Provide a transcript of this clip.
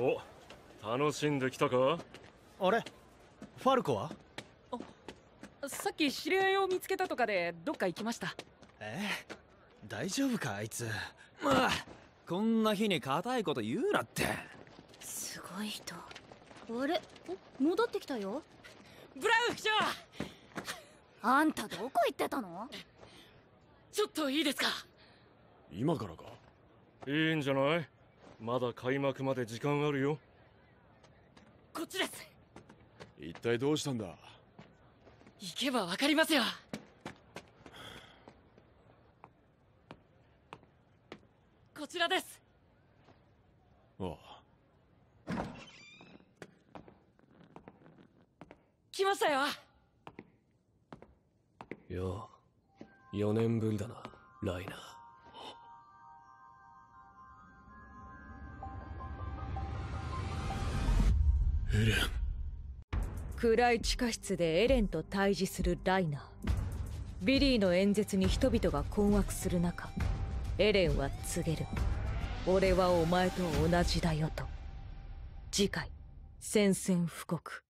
お楽しんできたかあれファルコはあさっき知り合いを見つけたとかでどっか行きましたえ大丈夫かあいつまあこんな日に硬いこと言うなってすごい人あれ戻ってきたよブラウン副長あんたどこ行ってたのちょっといいですか今からかいいんじゃないまだ開幕まで時間あるよこっちです一体どうしたんだ行けばわかりますよこちらですああ来ましたよよ4年分だなライナーエレン暗い地下室でエレンと対峙するライナービリーの演説に人々が困惑する中エレンは告げる俺はお前と同じだよと次回宣戦布告